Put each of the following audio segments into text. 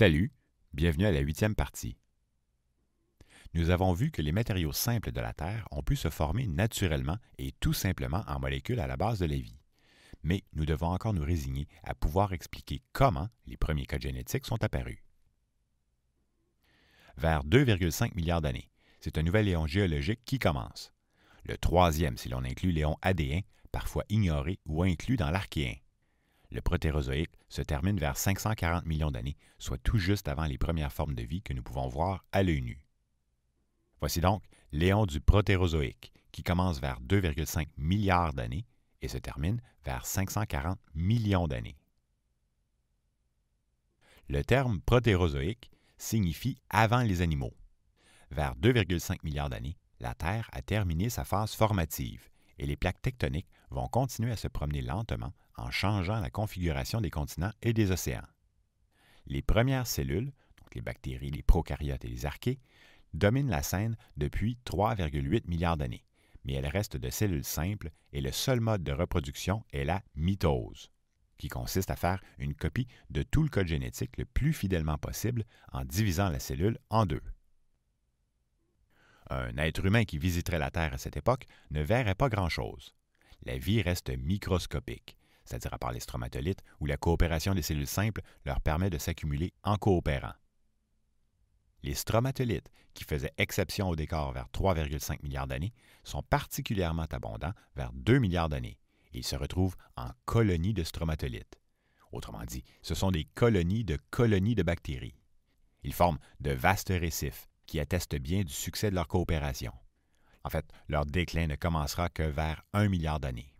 Salut, bienvenue à la huitième partie. Nous avons vu que les matériaux simples de la Terre ont pu se former naturellement et tout simplement en molécules à la base de la vie. Mais nous devons encore nous résigner à pouvoir expliquer comment les premiers codes génétiques sont apparus. Vers 2,5 milliards d'années, c'est un nouvel éon géologique qui commence. Le troisième si l'on inclut l'éon adéen, parfois ignoré ou inclus dans l'archéen le protérozoïque se termine vers 540 millions d'années, soit tout juste avant les premières formes de vie que nous pouvons voir à l'œil nu. Voici donc l'éon du protérozoïque, qui commence vers 2,5 milliards d'années et se termine vers 540 millions d'années. Le terme protérozoïque signifie avant les animaux. Vers 2,5 milliards d'années, la Terre a terminé sa phase formative et les plaques tectoniques vont continuer à se promener lentement en changeant la configuration des continents et des océans. Les premières cellules, donc les bactéries, les prokaryotes et les archées, dominent la scène depuis 3,8 milliards d'années, mais elles restent de cellules simples et le seul mode de reproduction est la mitose, qui consiste à faire une copie de tout le code génétique le plus fidèlement possible en divisant la cellule en deux un être humain qui visiterait la Terre à cette époque ne verrait pas grand-chose. La vie reste microscopique, c'est-à-dire à part les stromatolites, où la coopération des cellules simples leur permet de s'accumuler en coopérant. Les stromatolites, qui faisaient exception au décor vers 3,5 milliards d'années, sont particulièrement abondants vers 2 milliards d'années ils se retrouvent en colonies de stromatolites. Autrement dit, ce sont des colonies de colonies de bactéries. Ils forment de vastes récifs qui attestent bien du succès de leur coopération. En fait, leur déclin ne commencera que vers un milliard d'années.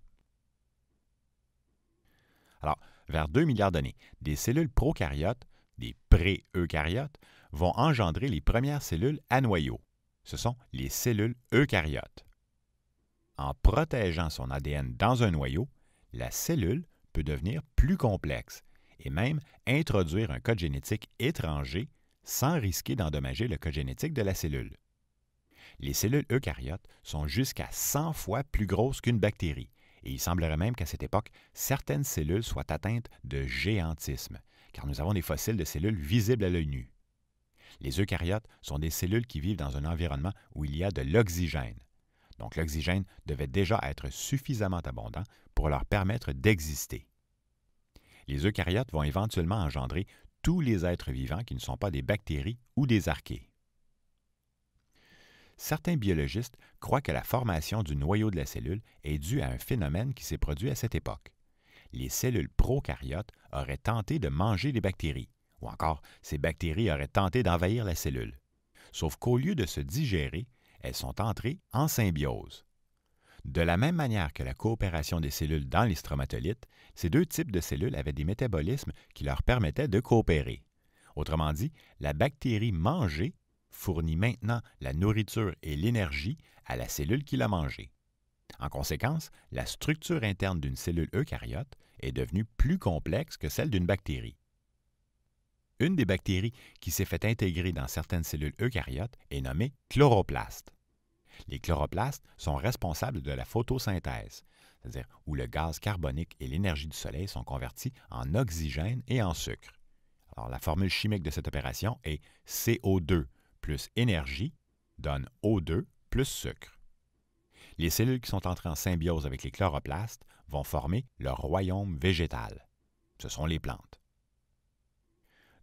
Alors, vers 2 milliards d'années, des cellules prokaryotes, des pré-eucaryotes, vont engendrer les premières cellules à noyau. Ce sont les cellules eucaryotes. En protégeant son ADN dans un noyau, la cellule peut devenir plus complexe et même introduire un code génétique étranger sans risquer d'endommager le code génétique de la cellule. Les cellules eucaryotes sont jusqu'à 100 fois plus grosses qu'une bactérie, et il semblerait même qu'à cette époque, certaines cellules soient atteintes de géantisme, car nous avons des fossiles de cellules visibles à l'œil nu. Les eucaryotes sont des cellules qui vivent dans un environnement où il y a de l'oxygène. Donc l'oxygène devait déjà être suffisamment abondant pour leur permettre d'exister. Les eucaryotes vont éventuellement engendrer tous les êtres vivants qui ne sont pas des bactéries ou des archées. Certains biologistes croient que la formation du noyau de la cellule est due à un phénomène qui s'est produit à cette époque. Les cellules prokaryotes auraient tenté de manger les bactéries, ou encore ces bactéries auraient tenté d'envahir la cellule. Sauf qu'au lieu de se digérer, elles sont entrées en symbiose. De la même manière que la coopération des cellules dans les stromatolites, ces deux types de cellules avaient des métabolismes qui leur permettaient de coopérer. Autrement dit, la bactérie mangée fournit maintenant la nourriture et l'énergie à la cellule qui l'a mangée. En conséquence, la structure interne d'une cellule eucaryote est devenue plus complexe que celle d'une bactérie. Une des bactéries qui s'est fait intégrer dans certaines cellules eucaryotes est nommée chloroplaste. Les chloroplastes sont responsables de la photosynthèse, c'est-à-dire où le gaz carbonique et l'énergie du soleil sont convertis en oxygène et en sucre. Alors, la formule chimique de cette opération est CO2 plus énergie donne O2 plus sucre. Les cellules qui sont entrées en symbiose avec les chloroplastes vont former le royaume végétal. Ce sont les plantes.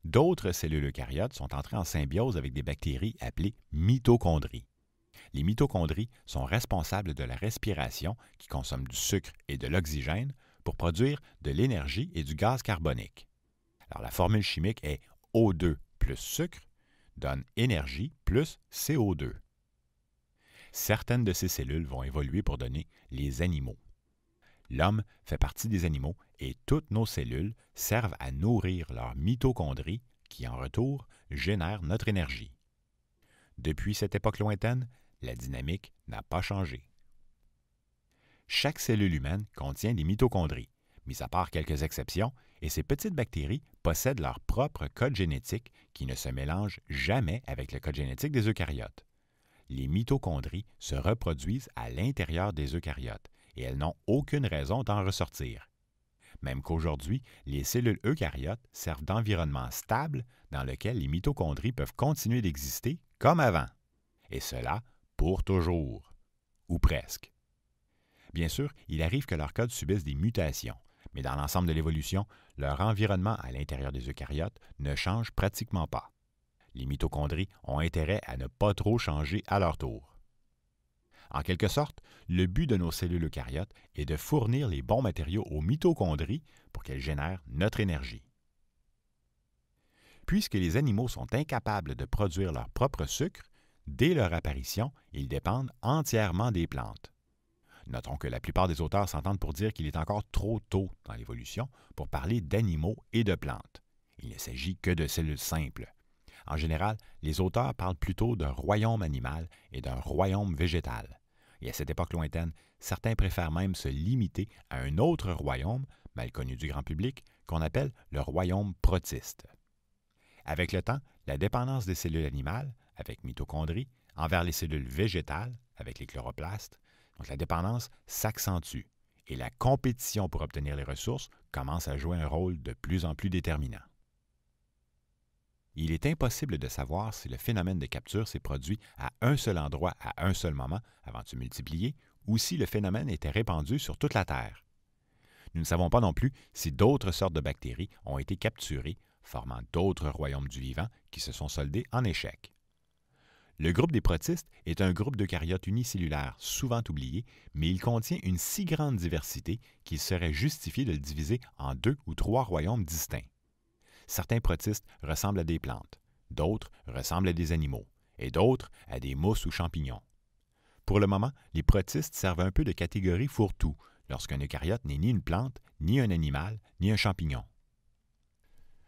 D'autres cellules eucaryotes sont entrées en symbiose avec des bactéries appelées mitochondries les mitochondries sont responsables de la respiration qui consomme du sucre et de l'oxygène pour produire de l'énergie et du gaz carbonique. Alors la formule chimique est O2 plus sucre donne énergie plus CO2. Certaines de ces cellules vont évoluer pour donner les animaux. L'homme fait partie des animaux et toutes nos cellules servent à nourrir leurs mitochondries qui, en retour, génèrent notre énergie. Depuis cette époque lointaine, la dynamique n'a pas changé. Chaque cellule humaine contient des mitochondries, mis à part quelques exceptions, et ces petites bactéries possèdent leur propre code génétique qui ne se mélange jamais avec le code génétique des eucaryotes. Les mitochondries se reproduisent à l'intérieur des eucaryotes et elles n'ont aucune raison d'en ressortir. Même qu'aujourd'hui, les cellules eucaryotes servent d'environnement stable dans lequel les mitochondries peuvent continuer d'exister comme avant. Et cela pour toujours, ou presque. Bien sûr, il arrive que leurs codes subissent des mutations, mais dans l'ensemble de l'évolution, leur environnement à l'intérieur des eucaryotes ne change pratiquement pas. Les mitochondries ont intérêt à ne pas trop changer à leur tour. En quelque sorte, le but de nos cellules eucaryotes est de fournir les bons matériaux aux mitochondries pour qu'elles génèrent notre énergie. Puisque les animaux sont incapables de produire leur propre sucre, dès leur apparition, ils dépendent entièrement des plantes. Notons que la plupart des auteurs s'entendent pour dire qu'il est encore trop tôt dans l'évolution pour parler d'animaux et de plantes. Il ne s'agit que de cellules simples. En général, les auteurs parlent plutôt d'un royaume animal et d'un royaume végétal. Et à cette époque lointaine, certains préfèrent même se limiter à un autre royaume, mal connu du grand public, qu'on appelle le royaume protiste. Avec le temps, la dépendance des cellules animales, avec mitochondries, envers les cellules végétales, avec les chloroplastes. Donc la dépendance s'accentue et la compétition pour obtenir les ressources commence à jouer un rôle de plus en plus déterminant. Il est impossible de savoir si le phénomène de capture s'est produit à un seul endroit à un seul moment avant de se multiplier ou si le phénomène était répandu sur toute la Terre. Nous ne savons pas non plus si d'autres sortes de bactéries ont été capturées, formant d'autres royaumes du vivant qui se sont soldés en échec. Le groupe des protistes est un groupe d'eucaryotes unicellulaires souvent oublié, mais il contient une si grande diversité qu'il serait justifié de le diviser en deux ou trois royaumes distincts. Certains protistes ressemblent à des plantes, d'autres ressemblent à des animaux, et d'autres à des mousses ou champignons. Pour le moment, les protistes servent un peu de catégorie fourre-tout lorsqu'un eucaryote n'est ni une plante, ni un animal, ni un champignon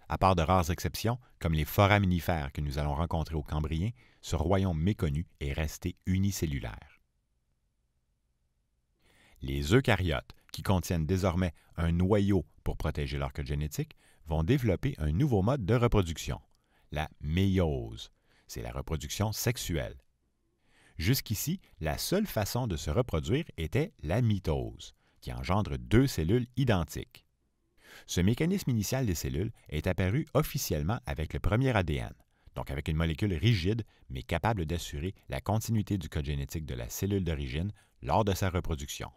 à part de rares exceptions, comme les foraminifères que nous allons rencontrer au Cambrien, ce royaume méconnu est resté unicellulaire. Les eucaryotes, qui contiennent désormais un noyau pour protéger leur code génétique, vont développer un nouveau mode de reproduction, la méiose. C'est la reproduction sexuelle. Jusqu'ici, la seule façon de se reproduire était la mitose, qui engendre deux cellules identiques. Ce mécanisme initial des cellules est apparu officiellement avec le premier ADN, donc avec une molécule rigide mais capable d'assurer la continuité du code génétique de la cellule d'origine lors de sa reproduction.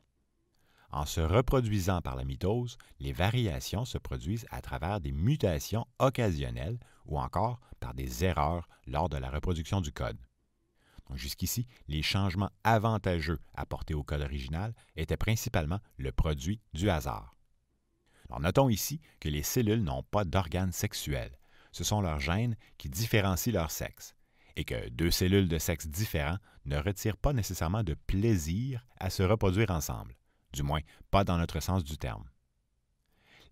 En se reproduisant par la mitose, les variations se produisent à travers des mutations occasionnelles ou encore par des erreurs lors de la reproduction du code. Jusqu'ici, les changements avantageux apportés au code original étaient principalement le produit du hasard notons ici que les cellules n'ont pas d'organes sexuels. Ce sont leurs gènes qui différencient leur sexe et que deux cellules de sexe différents ne retirent pas nécessairement de plaisir à se reproduire ensemble, du moins pas dans notre sens du terme.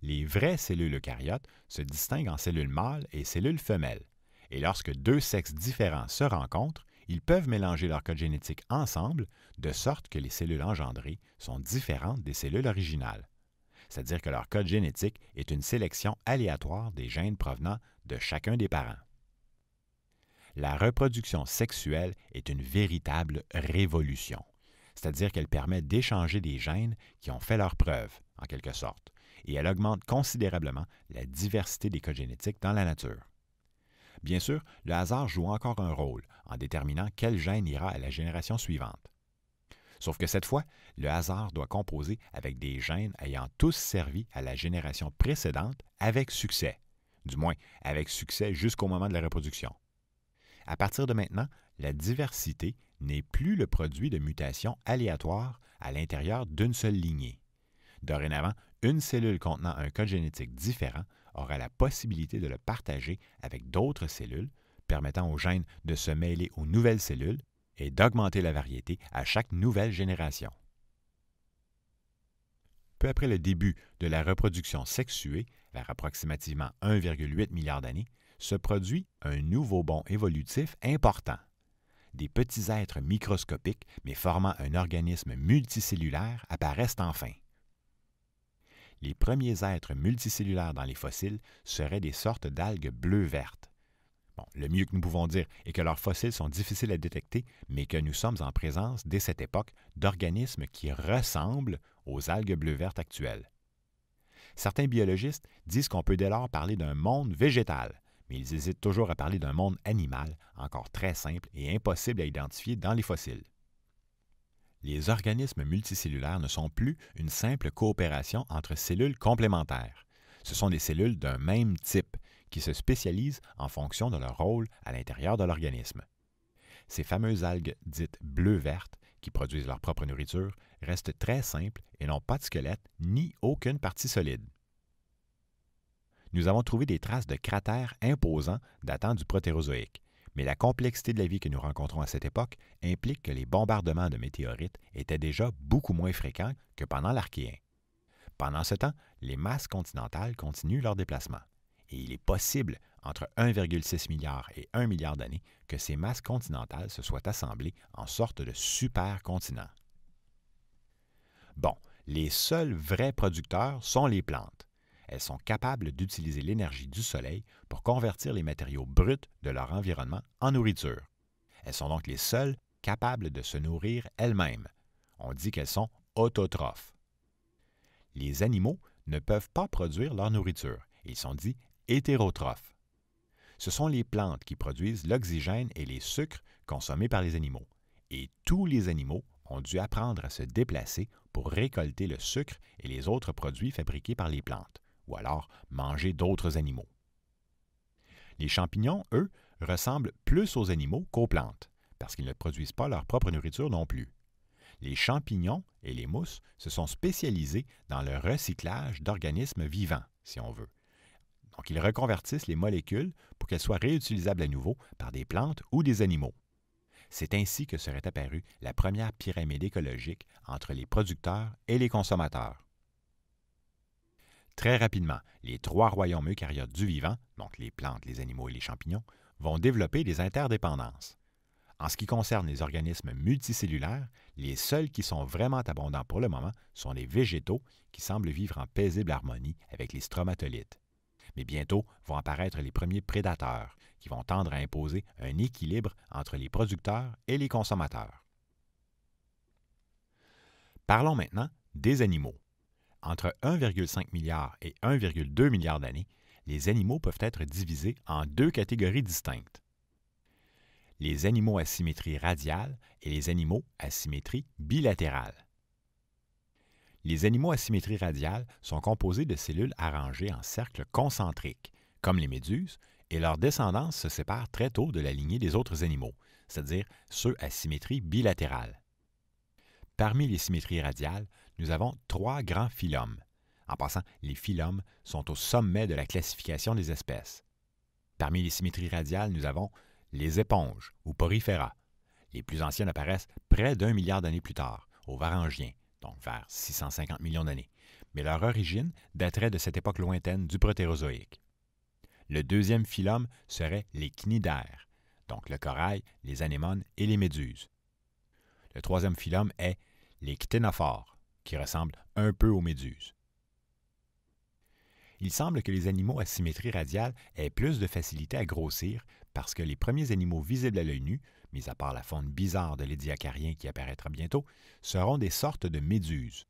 Les vraies cellules eucaryotes se distinguent en cellules mâles et cellules femelles, et lorsque deux sexes différents se rencontrent, ils peuvent mélanger leur code génétique ensemble, de sorte que les cellules engendrées sont différentes des cellules originales c'est-à-dire que leur code génétique est une sélection aléatoire des gènes provenant de chacun des parents. La reproduction sexuelle est une véritable révolution, c'est-à-dire qu'elle permet d'échanger des gènes qui ont fait leur preuve, en quelque sorte, et elle augmente considérablement la diversité des codes génétiques dans la nature. Bien sûr, le hasard joue encore un rôle en déterminant quel gène ira à la génération suivante. Sauf que cette fois, le hasard doit composer avec des gènes ayant tous servi à la génération précédente avec succès, du moins avec succès jusqu'au moment de la reproduction. À partir de maintenant, la diversité n'est plus le produit de mutations aléatoires à l'intérieur d'une seule lignée. Dorénavant, une cellule contenant un code génétique différent aura la possibilité de le partager avec d'autres cellules, permettant aux gènes de se mêler aux nouvelles cellules et d'augmenter la variété à chaque nouvelle génération. Peu après le début de la reproduction sexuée, vers approximativement 1,8 milliard d'années, se produit un nouveau bond évolutif important. Des petits êtres microscopiques, mais formant un organisme multicellulaire, apparaissent enfin. Les premiers êtres multicellulaires dans les fossiles seraient des sortes d'algues bleu-vertes le mieux que nous pouvons dire est que leurs fossiles sont difficiles à détecter, mais que nous sommes en présence, dès cette époque, d'organismes qui ressemblent aux algues bleu-vertes actuelles. Certains biologistes disent qu'on peut dès lors parler d'un monde végétal, mais ils hésitent toujours à parler d'un monde animal, encore très simple et impossible à identifier dans les fossiles. Les organismes multicellulaires ne sont plus une simple coopération entre cellules complémentaires. Ce sont des cellules d'un même type, qui se spécialisent en fonction de leur rôle à l'intérieur de l'organisme. Ces fameuses algues dites « vertes qui produisent leur propre nourriture, restent très simples et n'ont pas de squelette ni aucune partie solide. Nous avons trouvé des traces de cratères imposants datant du Protérozoïque, mais la complexité de la vie que nous rencontrons à cette époque implique que les bombardements de météorites étaient déjà beaucoup moins fréquents que pendant l'Archéen. Pendant ce temps, les masses continentales continuent leur déplacement et il est possible, entre 1,6 milliard et 1 milliard d'années, que ces masses continentales se soient assemblées en sorte de super-continents. Bon, les seuls vrais producteurs sont les plantes. Elles sont capables d'utiliser l'énergie du Soleil pour convertir les matériaux bruts de leur environnement en nourriture. Elles sont donc les seules capables de se nourrir elles-mêmes. On dit qu'elles sont autotrophes. Les animaux ne peuvent pas produire leur nourriture. Ils sont dits hétérotrophes. Ce sont les plantes qui produisent l'oxygène et les sucres consommés par les animaux, et tous les animaux ont dû apprendre à se déplacer pour récolter le sucre et les autres produits fabriqués par les plantes, ou alors manger d'autres animaux. Les champignons, eux, ressemblent plus aux animaux qu'aux plantes, parce qu'ils ne produisent pas leur propre nourriture non plus. Les champignons et les mousses se sont spécialisés dans le recyclage d'organismes vivants, si on veut, qu'ils reconvertissent les molécules pour qu'elles soient réutilisables à nouveau par des plantes ou des animaux. C'est ainsi que serait apparue la première pyramide écologique entre les producteurs et les consommateurs. Très rapidement, les trois royaumes eucaryotes du vivant, donc les plantes, les animaux et les champignons, vont développer des interdépendances. En ce qui concerne les organismes multicellulaires, les seuls qui sont vraiment abondants pour le moment sont les végétaux, qui semblent vivre en paisible harmonie avec les stromatolites. Mais bientôt vont apparaître les premiers prédateurs, qui vont tendre à imposer un équilibre entre les producteurs et les consommateurs. Parlons maintenant des animaux. Entre 1,5 milliard et 1,2 milliard d'années, les animaux peuvent être divisés en deux catégories distinctes. Les animaux à symétrie radiale et les animaux à symétrie bilatérale. Les animaux à symétrie radiale sont composés de cellules arrangées en cercles concentriques, comme les méduses, et leur descendance se sépare très tôt de la lignée des autres animaux, c'est-à-dire ceux à symétrie bilatérale. Parmi les symétries radiales, nous avons trois grands phylums. En passant, les phylums sont au sommet de la classification des espèces. Parmi les symétries radiales, nous avons les éponges ou porifera. Les plus anciennes apparaissent près d'un milliard d'années plus tard, au Varangien, donc vers 650 millions d'années, mais leur origine daterait de cette époque lointaine du protérozoïque. Le deuxième phylum serait les cnidaires, donc le corail, les anémones et les méduses. Le troisième phylum est les cténophores, qui ressemblent un peu aux méduses. Il semble que les animaux à symétrie radiale aient plus de facilité à grossir parce que les premiers animaux visibles à l'œil nu mis à part la faune bizarre de l'édiacarien qui apparaîtra bientôt, seront des sortes de méduses.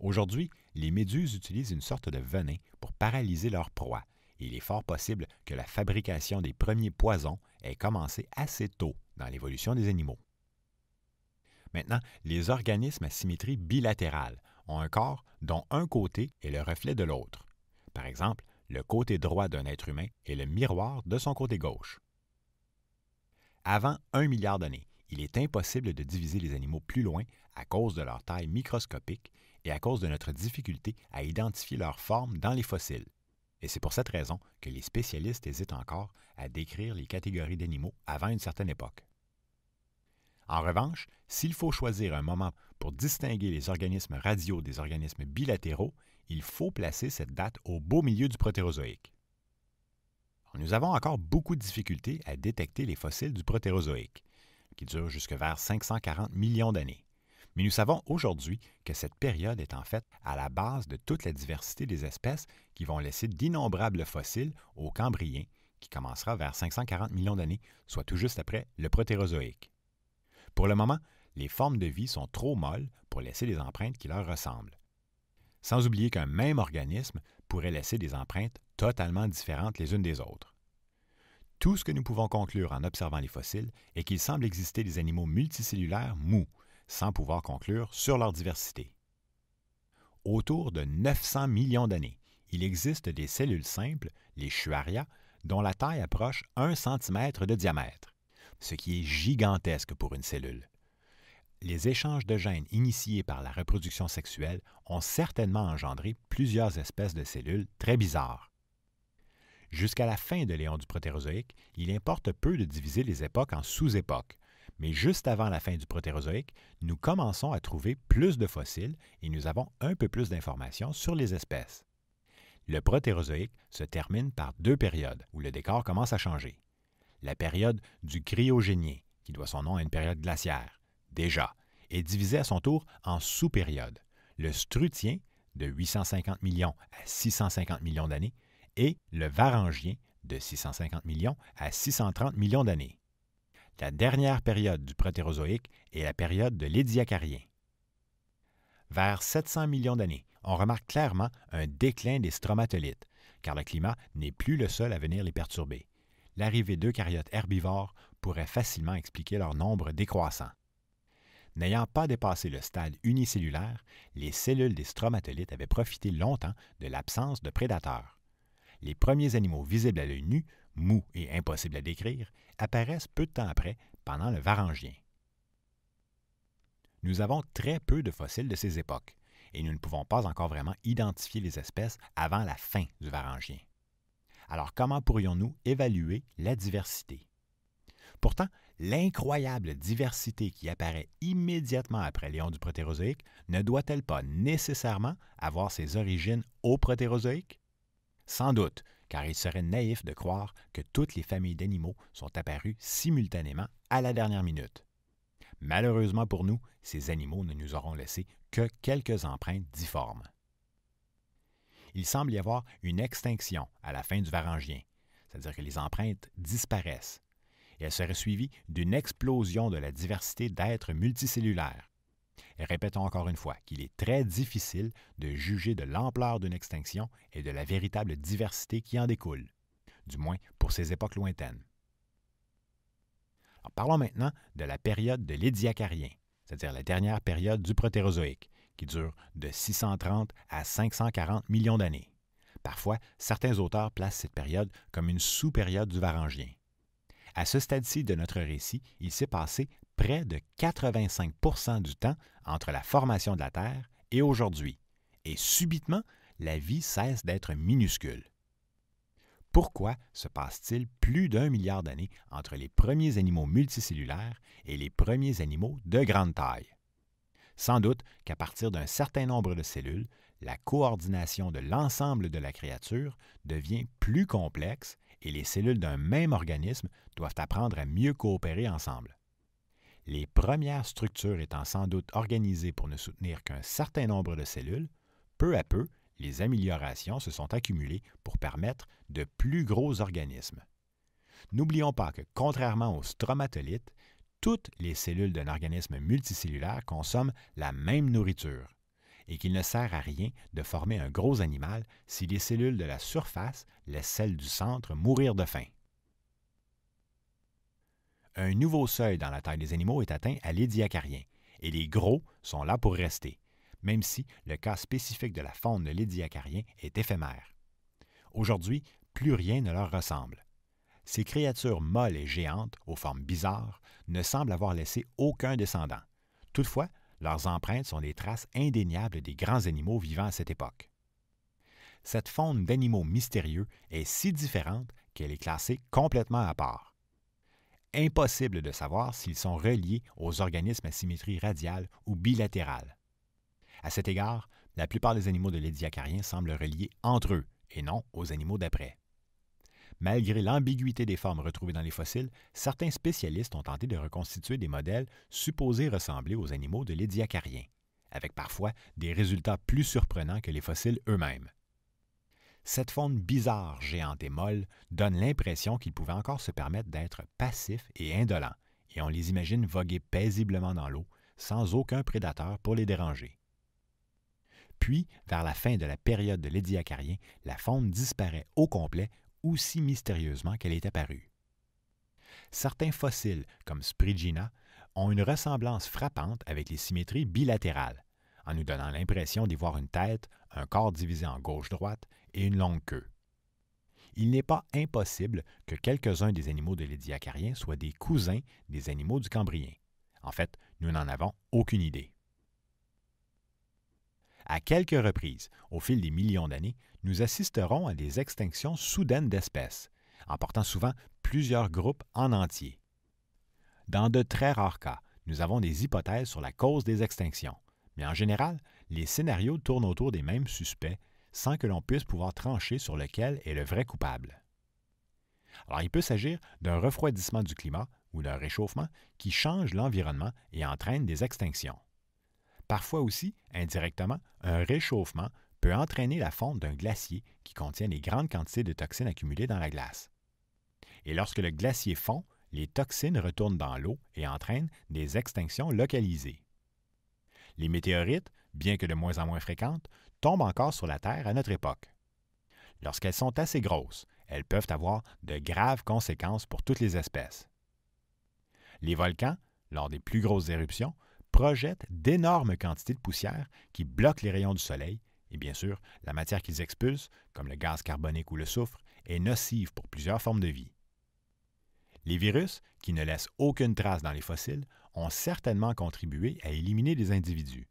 Aujourd'hui, les méduses utilisent une sorte de venin pour paralyser leur proie, et il est fort possible que la fabrication des premiers poisons ait commencé assez tôt dans l'évolution des animaux. Maintenant, les organismes à symétrie bilatérale ont un corps dont un côté est le reflet de l'autre. Par exemple, le côté droit d'un être humain est le miroir de son côté gauche avant un milliard d'années. Il est impossible de diviser les animaux plus loin à cause de leur taille microscopique et à cause de notre difficulté à identifier leur forme dans les fossiles. Et c'est pour cette raison que les spécialistes hésitent encore à décrire les catégories d'animaux avant une certaine époque. En revanche, s'il faut choisir un moment pour distinguer les organismes radiaux des organismes bilatéraux, il faut placer cette date au beau milieu du protérozoïque nous avons encore beaucoup de difficultés à détecter les fossiles du Protérozoïque, qui durent jusque vers 540 millions d'années. Mais nous savons aujourd'hui que cette période est en fait à la base de toute la diversité des espèces qui vont laisser d'innombrables fossiles au Cambrien, qui commencera vers 540 millions d'années, soit tout juste après le Protérozoïque. Pour le moment, les formes de vie sont trop molles pour laisser des empreintes qui leur ressemblent. Sans oublier qu'un même organisme pourrait laisser des empreintes totalement différentes les unes des autres. Tout ce que nous pouvons conclure en observant les fossiles est qu'il semble exister des animaux multicellulaires mous, sans pouvoir conclure sur leur diversité. Autour de 900 millions d'années, il existe des cellules simples, les Chuaria, dont la taille approche 1 cm de diamètre, ce qui est gigantesque pour une cellule. Les échanges de gènes initiés par la reproduction sexuelle ont certainement engendré plusieurs espèces de cellules très bizarres. Jusqu'à la fin de l'Éon du Protérozoïque, il importe peu de diviser les époques en sous-époques. Mais juste avant la fin du Protérozoïque, nous commençons à trouver plus de fossiles et nous avons un peu plus d'informations sur les espèces. Le Protérozoïque se termine par deux périodes où le décor commence à changer. La période du cryogénien, qui doit son nom à une période glaciaire, déjà, est divisée à son tour en sous-périodes. Le Strutien, de 850 millions à 650 millions d'années, et le varangien de 650 millions à 630 millions d'années. La dernière période du Protérozoïque est la période de l'Édiacarien. Vers 700 millions d'années, on remarque clairement un déclin des stromatolites, car le climat n'est plus le seul à venir les perturber. L'arrivée d'eucaryotes herbivores pourrait facilement expliquer leur nombre décroissant. N'ayant pas dépassé le stade unicellulaire, les cellules des stromatolites avaient profité longtemps de l'absence de prédateurs les premiers animaux visibles à l'œil nu, mous et impossibles à décrire, apparaissent peu de temps après, pendant le Varangien. Nous avons très peu de fossiles de ces époques, et nous ne pouvons pas encore vraiment identifier les espèces avant la fin du Varangien. Alors comment pourrions-nous évaluer la diversité? Pourtant, l'incroyable diversité qui apparaît immédiatement après Léon du Protérozoïque ne doit-elle pas nécessairement avoir ses origines au Protérozoïque? Sans doute, car il serait naïf de croire que toutes les familles d'animaux sont apparues simultanément à la dernière minute. Malheureusement pour nous, ces animaux ne nous auront laissé que quelques empreintes difformes. Il semble y avoir une extinction à la fin du Varangien, c'est-à-dire que les empreintes disparaissent, et elle serait suivie d'une explosion de la diversité d'êtres multicellulaires, Répétons encore une fois qu'il est très difficile de juger de l'ampleur d'une extinction et de la véritable diversité qui en découle, du moins pour ces époques lointaines. parlons maintenant de la période de l'Édiacarien, c'est-à-dire la dernière période du Protérozoïque, qui dure de 630 à 540 millions d'années. Parfois, certains auteurs placent cette période comme une sous-période du Varangien. À ce stade-ci de notre récit, il s'est passé près de 85 du temps entre la formation de la Terre et aujourd'hui, et subitement, la vie cesse d'être minuscule. Pourquoi se passe-t-il plus d'un milliard d'années entre les premiers animaux multicellulaires et les premiers animaux de grande taille? Sans doute qu'à partir d'un certain nombre de cellules, la coordination de l'ensemble de la créature devient plus complexe et les cellules d'un même organisme doivent apprendre à mieux coopérer ensemble les premières structures étant sans doute organisées pour ne soutenir qu'un certain nombre de cellules, peu à peu, les améliorations se sont accumulées pour permettre de plus gros organismes. N'oublions pas que, contrairement aux stromatolites, toutes les cellules d'un organisme multicellulaire consomment la même nourriture et qu'il ne sert à rien de former un gros animal si les cellules de la surface laissent celles du centre mourir de faim un nouveau seuil dans la taille des animaux est atteint à l'édiacarien, et les gros sont là pour rester, même si le cas spécifique de la faune de l'édiacarien est éphémère. Aujourd'hui, plus rien ne leur ressemble. Ces créatures molles et géantes, aux formes bizarres, ne semblent avoir laissé aucun descendant. Toutefois, leurs empreintes sont des traces indéniables des grands animaux vivant à cette époque. Cette faune d'animaux mystérieux est si différente qu'elle est classée complètement à part impossible de savoir s'ils sont reliés aux organismes à symétrie radiale ou bilatérale. À cet égard, la plupart des animaux de l'édiacarien semblent reliés entre eux et non aux animaux d'après. Malgré l'ambiguïté des formes retrouvées dans les fossiles, certains spécialistes ont tenté de reconstituer des modèles supposés ressembler aux animaux de l'édiacarien, avec parfois des résultats plus surprenants que les fossiles eux-mêmes cette faune bizarre géante et molle donne l'impression qu'ils pouvaient encore se permettre d'être passifs et indolents, et on les imagine voguer paisiblement dans l'eau, sans aucun prédateur pour les déranger. Puis, vers la fin de la période de l'édiacarien, la faune disparaît au complet, aussi mystérieusement qu'elle est apparue. Certains fossiles, comme Sprigina, ont une ressemblance frappante avec les symétries bilatérales, en nous donnant l'impression d'y voir une tête, un corps divisé en gauche-droite et une longue queue. Il n'est pas impossible que quelques-uns des animaux de l'Édiacarien soient des cousins des animaux du cambrien. En fait, nous n'en avons aucune idée. À quelques reprises, au fil des millions d'années, nous assisterons à des extinctions soudaines d'espèces, emportant souvent plusieurs groupes en entier. Dans de très rares cas, nous avons des hypothèses sur la cause des extinctions, mais en général, les scénarios tournent autour des mêmes suspects sans que l'on puisse pouvoir trancher sur lequel est le vrai coupable. Alors il peut s'agir d'un refroidissement du climat ou d'un réchauffement qui change l'environnement et entraîne des extinctions. Parfois aussi, indirectement, un réchauffement peut entraîner la fonte d'un glacier qui contient des grandes quantités de toxines accumulées dans la glace. Et lorsque le glacier fond, les toxines retournent dans l'eau et entraînent des extinctions localisées. Les météorites bien que de moins en moins fréquentes, tombent encore sur la Terre à notre époque. Lorsqu'elles sont assez grosses, elles peuvent avoir de graves conséquences pour toutes les espèces. Les volcans, lors des plus grosses éruptions, projettent d'énormes quantités de poussière qui bloquent les rayons du soleil et bien sûr, la matière qu'ils expulsent, comme le gaz carbonique ou le soufre, est nocive pour plusieurs formes de vie. Les virus, qui ne laissent aucune trace dans les fossiles, ont certainement contribué à éliminer des individus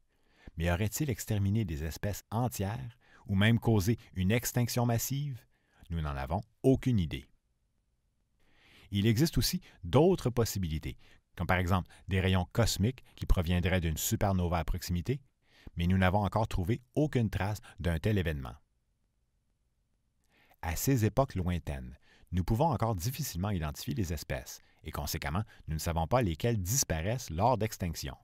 mais aurait-il exterminé des espèces entières ou même causé une extinction massive? Nous n'en avons aucune idée. Il existe aussi d'autres possibilités, comme par exemple des rayons cosmiques qui proviendraient d'une supernova à proximité, mais nous n'avons encore trouvé aucune trace d'un tel événement. À ces époques lointaines, nous pouvons encore difficilement identifier les espèces, et conséquemment, nous ne savons pas lesquelles disparaissent lors d'extinction.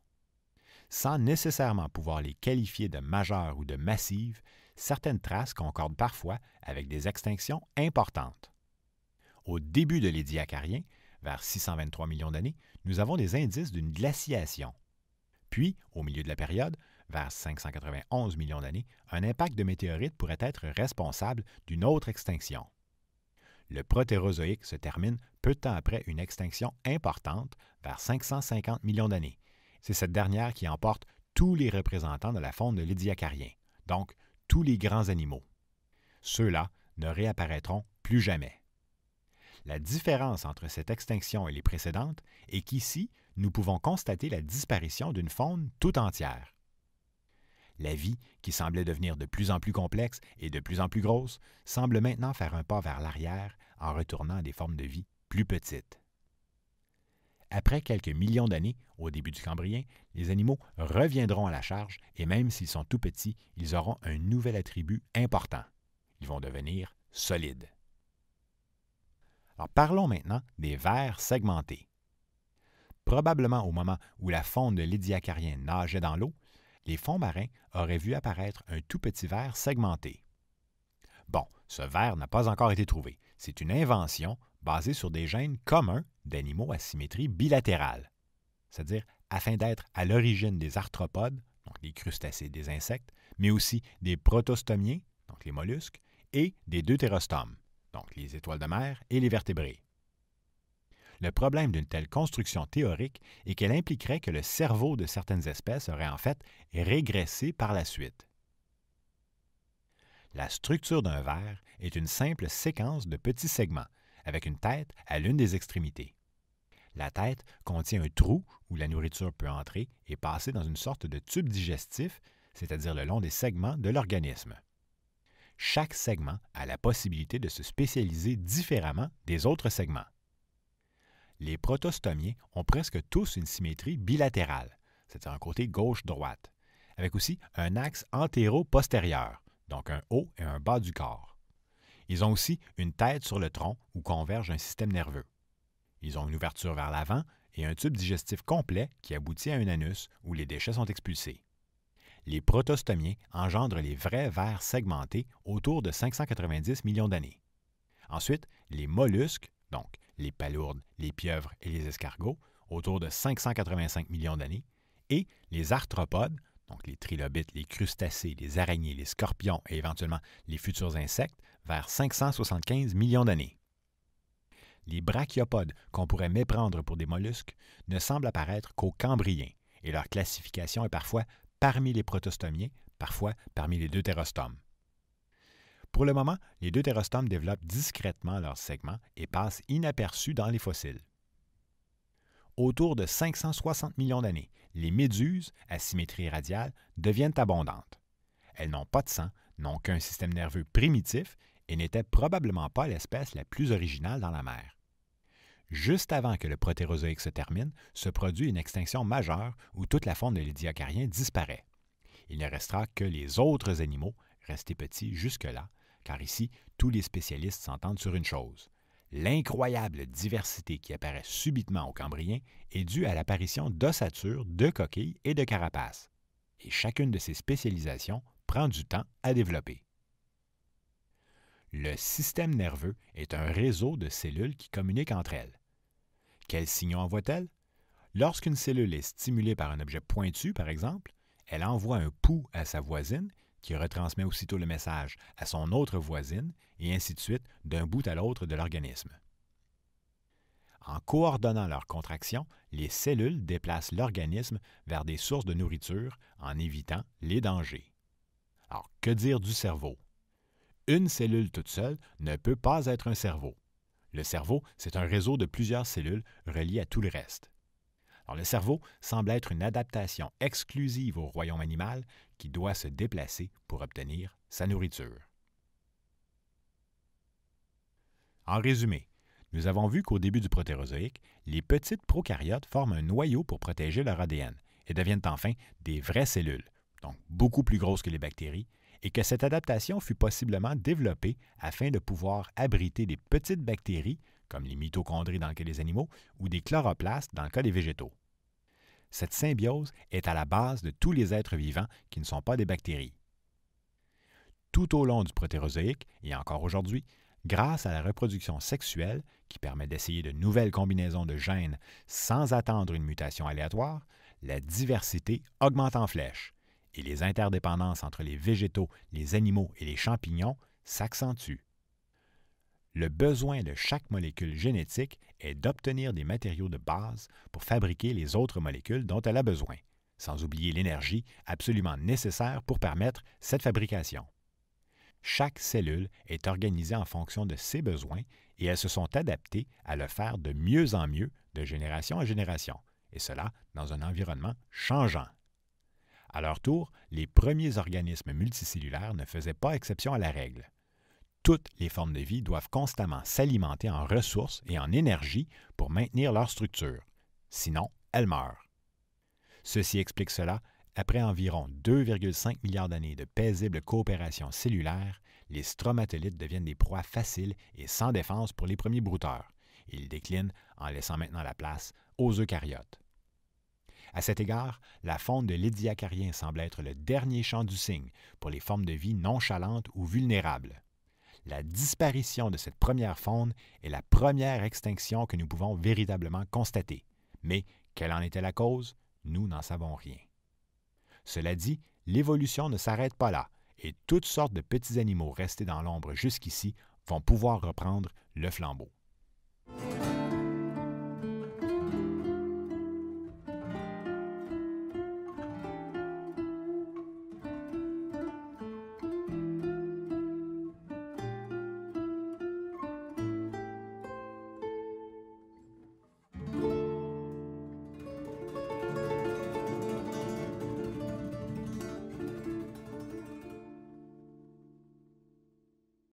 Sans nécessairement pouvoir les qualifier de majeures ou de massives, certaines traces concordent parfois avec des extinctions importantes. Au début de l'Édiacarien, vers 623 millions d'années, nous avons des indices d'une glaciation. Puis, au milieu de la période, vers 591 millions d'années, un impact de météorite pourrait être responsable d'une autre extinction. Le protérozoïque se termine peu de temps après une extinction importante, vers 550 millions d'années, c'est cette dernière qui emporte tous les représentants de la faune de l'Édiacarien, donc tous les grands animaux. Ceux-là ne réapparaîtront plus jamais. La différence entre cette extinction et les précédentes est qu'ici, nous pouvons constater la disparition d'une faune tout entière. La vie, qui semblait devenir de plus en plus complexe et de plus en plus grosse, semble maintenant faire un pas vers l'arrière en retournant à des formes de vie plus petites. Après quelques millions d'années, au début du Cambrien, les animaux reviendront à la charge et même s'ils sont tout petits, ils auront un nouvel attribut important. Ils vont devenir solides. parlons maintenant des vers segmentés. Probablement au moment où la faune de l'Idiacarien nageait dans l'eau, les fonds marins auraient vu apparaître un tout petit ver segmenté. Bon, ce ver n'a pas encore été trouvé. C'est une invention basée sur des gènes communs d'animaux à symétrie bilatérale, c'est-à-dire afin d'être à l'origine des arthropodes, donc les crustacés, des insectes, mais aussi des protostomiens, donc les mollusques, et des deutérostomes, donc les étoiles de mer et les vertébrés. Le problème d'une telle construction théorique est qu'elle impliquerait que le cerveau de certaines espèces aurait en fait régressé par la suite. La structure d'un verre est une simple séquence de petits segments, avec une tête à l'une des extrémités. La tête contient un trou où la nourriture peut entrer et passer dans une sorte de tube digestif, c'est-à-dire le long des segments de l'organisme. Chaque segment a la possibilité de se spécialiser différemment des autres segments. Les protostomiens ont presque tous une symétrie bilatérale, c'est-à-dire un côté gauche-droite, avec aussi un axe antéro-postérieur, donc un haut et un bas du corps. Ils ont aussi une tête sur le tronc où converge un système nerveux. Ils ont une ouverture vers l'avant et un tube digestif complet qui aboutit à un anus où les déchets sont expulsés. Les protostomiens engendrent les vrais vers segmentés autour de 590 millions d'années. Ensuite, les mollusques, donc les palourdes, les pieuvres et les escargots, autour de 585 millions d'années, et les arthropodes, donc les trilobites, les crustacés, les araignées, les scorpions et éventuellement les futurs insectes, vers 575 millions d'années les brachiopodes, qu'on pourrait méprendre pour des mollusques, ne semblent apparaître qu'aux Cambriens, et leur classification est parfois parmi les protostomiens, parfois parmi les deutérostomes. Pour le moment, les deutérostomes développent discrètement leurs segments et passent inaperçus dans les fossiles. Autour de 560 millions d'années, les méduses, à symétrie radiale, deviennent abondantes. Elles n'ont pas de sang, n'ont qu'un système nerveux primitif et n'étaient probablement pas l'espèce la plus originale dans la mer. Juste avant que le protérozoïque se termine, se produit une extinction majeure où toute la faune de l'Édiacarien disparaît. Il ne restera que les autres animaux, restés petits jusque-là, car ici, tous les spécialistes s'entendent sur une chose. L'incroyable diversité qui apparaît subitement au Cambrien est due à l'apparition d'ossatures, de coquilles et de carapaces. Et chacune de ces spécialisations prend du temps à développer. Le système nerveux est un réseau de cellules qui communiquent entre elles. Quels signaux envoient t elle Lorsqu'une cellule est stimulée par un objet pointu, par exemple, elle envoie un pouls à sa voisine qui retransmet aussitôt le message à son autre voisine et ainsi de suite d'un bout à l'autre de l'organisme. En coordonnant leurs contractions, les cellules déplacent l'organisme vers des sources de nourriture en évitant les dangers. Alors, que dire du cerveau? une cellule toute seule ne peut pas être un cerveau. Le cerveau, c'est un réseau de plusieurs cellules reliées à tout le reste. le cerveau semble être une adaptation exclusive au royaume animal qui doit se déplacer pour obtenir sa nourriture. En résumé, nous avons vu qu'au début du protérozoïque, les petites procaryotes forment un noyau pour protéger leur ADN et deviennent enfin des vraies cellules, donc beaucoup plus grosses que les bactéries, et que cette adaptation fut possiblement développée afin de pouvoir abriter des petites bactéries, comme les mitochondries dans le cas des animaux, ou des chloroplastes dans le cas des végétaux. Cette symbiose est à la base de tous les êtres vivants qui ne sont pas des bactéries. Tout au long du protérozoïque, et encore aujourd'hui, grâce à la reproduction sexuelle, qui permet d'essayer de nouvelles combinaisons de gènes sans attendre une mutation aléatoire, la diversité augmente en flèche, et les interdépendances entre les végétaux, les animaux et les champignons s'accentuent. Le besoin de chaque molécule génétique est d'obtenir des matériaux de base pour fabriquer les autres molécules dont elle a besoin, sans oublier l'énergie absolument nécessaire pour permettre cette fabrication. Chaque cellule est organisée en fonction de ses besoins et elles se sont adaptées à le faire de mieux en mieux de génération en génération, et cela dans un environnement changeant. À leur tour, les premiers organismes multicellulaires ne faisaient pas exception à la règle. Toutes les formes de vie doivent constamment s'alimenter en ressources et en énergie pour maintenir leur structure. Sinon, elles meurent. Ceci explique cela. Après environ 2,5 milliards d'années de paisible coopération cellulaire, les stromatolites deviennent des proies faciles et sans défense pour les premiers brouteurs. Ils déclinent en laissant maintenant la place aux eucaryotes. À cet égard, la faune de l'Édiacarien semble être le dernier champ du signe pour les formes de vie nonchalantes ou vulnérables. La disparition de cette première faune est la première extinction que nous pouvons véritablement constater. Mais quelle en était la cause Nous n'en savons rien. Cela dit, l'évolution ne s'arrête pas là, et toutes sortes de petits animaux restés dans l'ombre jusqu'ici vont pouvoir reprendre le flambeau.